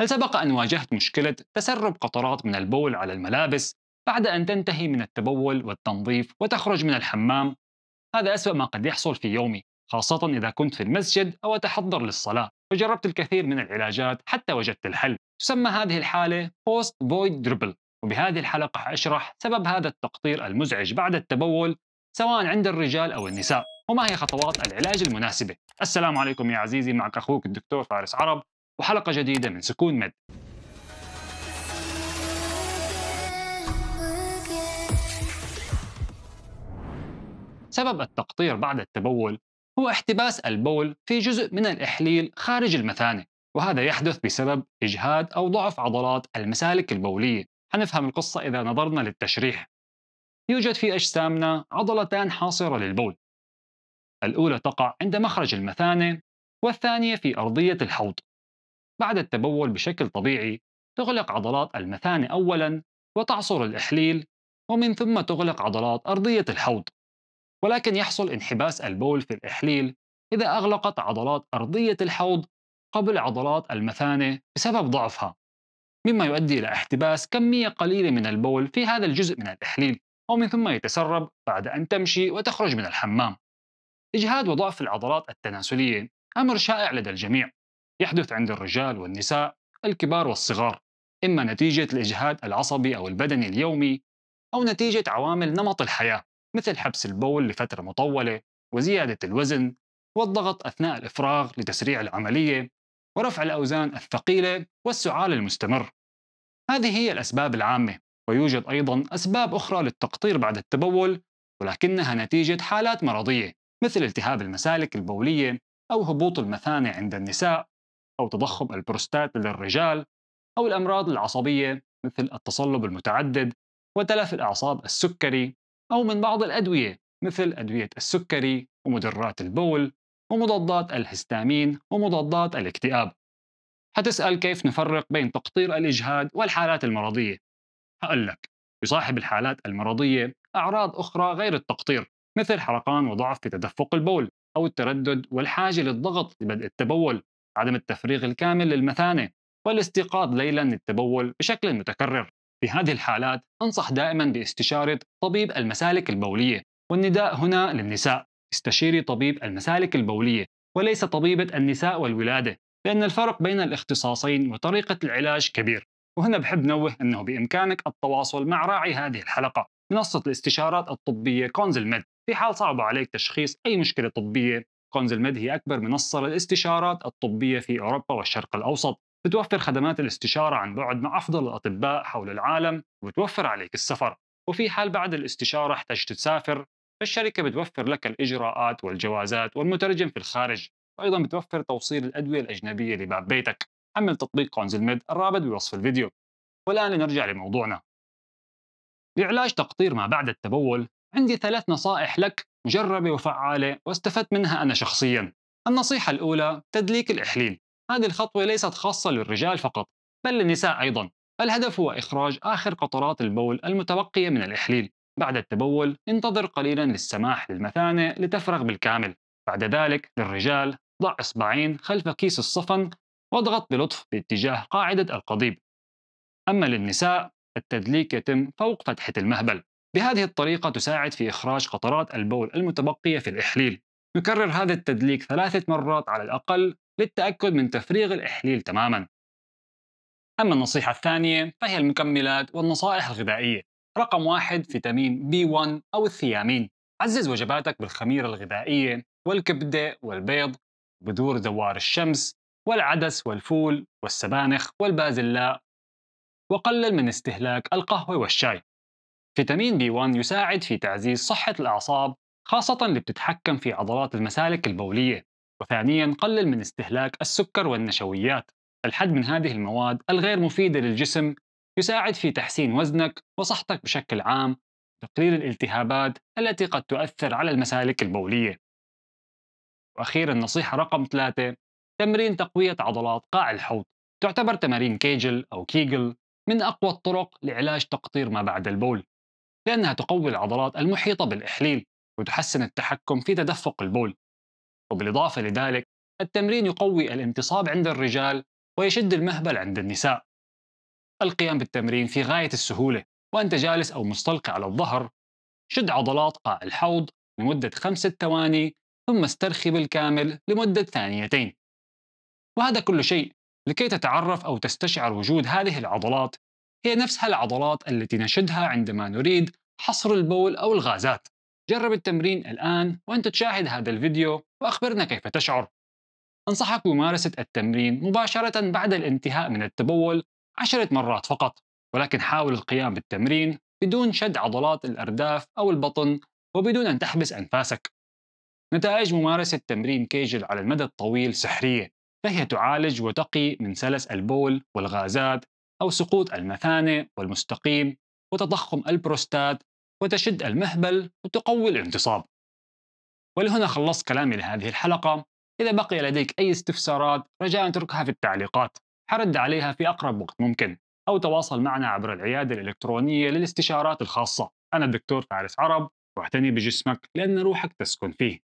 هل سبق أن واجهت مشكلة تسرب قطرات من البول على الملابس بعد أن تنتهي من التبول والتنظيف وتخرج من الحمام؟ هذا أسوأ ما قد يحصل في يومي خاصة إذا كنت في المسجد أو أتحضر للصلاة وجربت الكثير من العلاجات حتى وجدت الحل تسمى هذه الحالة Post Void Dribble وبهذه الحلقة حأشرح سبب هذا التقطير المزعج بعد التبول سواء عند الرجال أو النساء وما هي خطوات العلاج المناسبة السلام عليكم يا عزيزي معك أخوك الدكتور فارس عرب وحلقة جديدة من سكون مد سبب التقطير بعد التبول هو احتباس البول في جزء من الإحليل خارج المثانة وهذا يحدث بسبب إجهاد أو ضعف عضلات المسالك البولية حنفهم القصة إذا نظرنا للتشريح يوجد في أجسامنا عضلتان حاصرة للبول الأولى تقع عند مخرج المثانة والثانية في أرضية الحوض بعد التبول بشكل طبيعي تغلق عضلات المثانة أولاً وتعصر الإحليل ومن ثم تغلق عضلات أرضية الحوض ولكن يحصل انحباس البول في الإحليل إذا أغلقت عضلات أرضية الحوض قبل عضلات المثانة بسبب ضعفها مما يؤدي إلى احتباس كمية قليلة من البول في هذا الجزء من الإحليل ومن ثم يتسرب بعد أن تمشي وتخرج من الحمام إجهاد وضعف العضلات التناسلية أمر شائع لدى الجميع يحدث عند الرجال والنساء الكبار والصغار إما نتيجة الإجهاد العصبي أو البدني اليومي أو نتيجة عوامل نمط الحياة مثل حبس البول لفترة مطولة وزيادة الوزن والضغط أثناء الإفراغ لتسريع العملية ورفع الأوزان الثقيلة والسعال المستمر هذه هي الأسباب العامة ويوجد أيضا أسباب أخرى للتقطير بعد التبول ولكنها نتيجة حالات مرضية مثل التهاب المسالك البولية أو هبوط المثانة عند النساء أو تضخم البروستات للرجال أو الأمراض العصبية مثل التصلب المتعدد وتلف الأعصاب السكري أو من بعض الأدوية مثل أدوية السكري ومدرات البول ومضادات الهستامين ومضادات الاكتئاب حتسأل كيف نفرق بين تقطير الإجهاد والحالات المرضية هقول لك يصاحب الحالات المرضية أعراض أخرى غير التقطير مثل حرقان وضعف في تدفق البول أو التردد والحاجة للضغط لبدء التبول عدم التفريغ الكامل للمثانة والاستيقاظ ليلا للتبول بشكل متكرر في هذه الحالات أنصح دائما باستشارة طبيب المسالك البولية والنداء هنا للنساء استشيري طبيب المسالك البولية وليس طبيبة النساء والولادة لأن الفرق بين الاختصاصين وطريقة العلاج كبير وهنا بحب نوه أنه بإمكانك التواصل مع راعي هذه الحلقة منصة الاستشارات الطبية كونزل ميد في حال صعب عليك تشخيص أي مشكلة طبية كونزلميد هي أكبر منصة للاستشارات الطبية في أوروبا والشرق الأوسط بتوفر خدمات الاستشارة عن بعد مع أفضل الأطباء حول العالم وبتوفر عليك السفر وفي حال بعد الاستشارة احتجت تسافر فالشركة بتوفر لك الإجراءات والجوازات والمترجم في الخارج وأيضا بتوفر توصيل الأدوية الأجنبية لباب بيتك حمل تطبيق كونزل ميد الرابط بوصف الفيديو والآن لنرجع لموضوعنا لعلاج تقطير ما بعد التبول عندي ثلاث نصائح لك مجربة وفعالة واستفدت منها أنا شخصيا النصيحة الأولى تدليك الإحليل هذه الخطوة ليست خاصة للرجال فقط بل للنساء أيضا الهدف هو إخراج آخر قطرات البول المتبقية من الإحليل بعد التبول انتظر قليلا للسماح للمثانة لتفرغ بالكامل بعد ذلك للرجال ضع إصبعين خلف كيس الصفن واضغط بلطف باتجاه قاعدة القضيب أما للنساء التدليك يتم فوق فتحة المهبل بهذه الطريقة تساعد في إخراج قطرات البول المتبقية في الإحليل نكرر هذا التدليك ثلاثة مرات على الأقل للتأكد من تفريغ الإحليل تماما أما النصيحة الثانية فهي المكملات والنصائح الغذائية رقم واحد فيتامين B1 أو الثيامين عزز وجباتك بالخميرة الغذائية والكبدة والبيض بذور دوار الشمس والعدس والفول والسبانخ والبازلاء وقلل من استهلاك القهوة والشاي فيتامين بي 1 يساعد في تعزيز صحة الأعصاب خاصة اللي بتتحكم في عضلات المسالك البولية وثانيا قلل من استهلاك السكر والنشويات الحد من هذه المواد الغير مفيدة للجسم يساعد في تحسين وزنك وصحتك بشكل عام وتقليل الالتهابات التي قد تؤثر على المسالك البولية وأخيرا نصيحة رقم ثلاثة تمرين تقوية عضلات قاع الحوض تعتبر تمارين كيجل أو كيجل من أقوى الطرق لعلاج تقطير ما بعد البول لأنها تقوي العضلات المحيطة بالإحليل وتحسن التحكم في تدفق البول وبالإضافة لذلك التمرين يقوي الانتصاب عند الرجال ويشد المهبل عند النساء القيام بالتمرين في غاية السهولة وأنت جالس أو مستلقي على الظهر شد عضلات قاع الحوض لمدة خمسة ثواني ثم استرخي بالكامل لمدة ثانيتين وهذا كل شيء لكي تتعرف أو تستشعر وجود هذه العضلات هي نفسها العضلات التي نشدها عندما نريد حصر البول أو الغازات جرب التمرين الآن وأنت تشاهد هذا الفيديو وأخبرنا كيف تشعر أنصحك بممارسة التمرين مباشرة بعد الانتهاء من التبول عشرة مرات فقط ولكن حاول القيام بالتمرين بدون شد عضلات الأرداف أو البطن وبدون أن تحبس أنفاسك نتائج ممارسة تمرين كيجل على المدى الطويل سحرية فهي تعالج وتقي من سلس البول والغازات أو سقوط المثانة والمستقيم وتضخم البروستات وتشد المهبل وتقوي الانتصاب ولهنا خلصت كلامي لهذه الحلقة إذا بقي لديك أي استفسارات رجاء اتركها في التعليقات حرد عليها في أقرب وقت ممكن أو تواصل معنا عبر العيادة الإلكترونية للاستشارات الخاصة أنا الدكتور فارس عرب واعتني بجسمك لأن روحك تسكن فيه